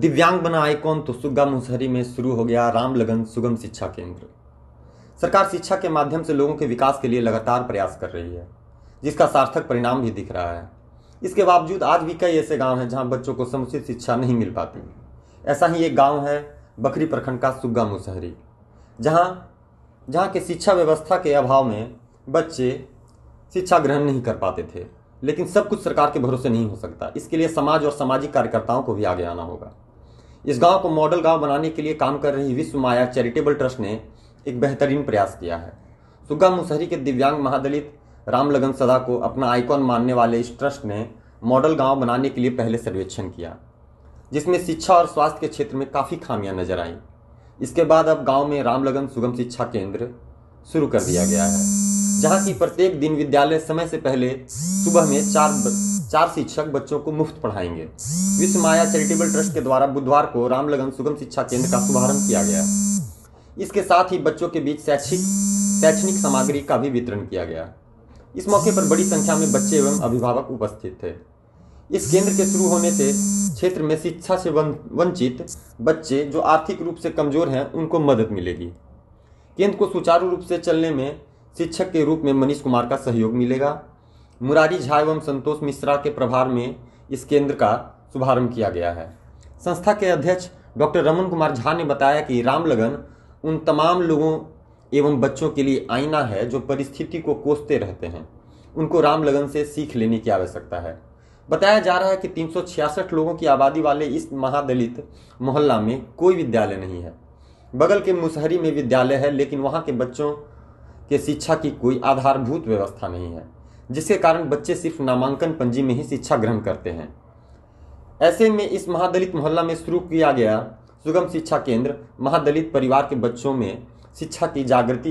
दिव्यांग बना आइकॉन तो सुग्गा मुसहरी में शुरू हो गया राम लगन सुगम शिक्षा केंद्र सरकार शिक्षा के माध्यम से लोगों के विकास के लिए लगातार प्रयास कर रही है जिसका सार्थक परिणाम भी दिख रहा है इसके बावजूद आज भी कई ऐसे गांव हैं जहां बच्चों को समुचित शिक्षा नहीं मिल पाती ऐसा ही एक गांव है बकरी प्रखंड का सुग्गा मुसहरी जहां जहां के शिक्षा व्यवस्था के अभाव में बच्चे शिक्षा ग्रहण नहीं कर पाते थे लेकिन सब कुछ सरकार के भरोसे नहीं हो सकता इसके लिए समाज और सामाजिक कार्यकर्ताओं को भी आगे आना होगा इस गांव को मॉडल गांव बनाने के लिए काम कर रही विश्व माया चैरिटेबल ट्रस्ट ने एक बेहतरीन प्रयास किया है सुग्गा मुसहरी के दिव्यांग महादलित राम लगन सदा को अपना आइकॉन मानने वाले इस ट्रस्ट ने मॉडल गांव बनाने के लिए पहले सर्वेक्षण किया जिसमें शिक्षा और स्वास्थ्य के क्षेत्र में काफ़ी खामियां नजर आईं इसके बाद अब गांव में रामलगन सुगम शिक्षा केंद्र शुरू कर दिया गया है जहाँ की प्रत्येक दिन विद्यालय समय से पहले सुबह में चार चार शिक्षक बच्चों को मुफ्त पढ़ाएंगे विश्व माया चैरिटेबल ट्रस्ट के द्वारा बुधवार को रामलगन सुगम शिक्षा केंद्र का शुभारंभ किया गया इसके साथ ही बच्चों के बीच शैक्षिक शैक्षणिक सामग्री का भी वितरण किया गया इस मौके पर बड़ी संख्या में बच्चे एवं अभिभावक उपस्थित थे इस केंद्र के शुरू होने से क्षेत्र में शिक्षा से वंचित बच्चे जो आर्थिक रूप से कमजोर हैं उनको मदद मिलेगी केंद्र को सुचारू रूप से चलने में शिक्षक के रूप में मनीष कुमार का सहयोग मिलेगा मुरारी झा एवं संतोष मिश्रा के प्रभार में इस केंद्र का शुभारंभ किया गया है संस्था के अध्यक्ष डॉक्टर रमन कुमार झा ने बताया कि रामलगन उन तमाम लोगों एवं बच्चों के लिए आईना है जो परिस्थिति को कोसते रहते हैं उनको रामलगन से सीख लेने की आवश्यकता है बताया जा रहा है कि तीन लोगों की आबादी वाले इस महादलित मोहल्ला में कोई विद्यालय नहीं है बगल के मुसहरी में विद्यालय है लेकिन वहाँ के बच्चों कि शिक्षा की कोई आधारभूत व्यवस्था नहीं है जिसके कारण बच्चे सिर्फ नामांकन पंजी में ही शिक्षा ग्रहण करते हैं ऐसे में इस महादलित मोहल्ला में शुरू किया गया सुगम शिक्षा केंद्र महादलित परिवार के बच्चों में शिक्षा की जागृति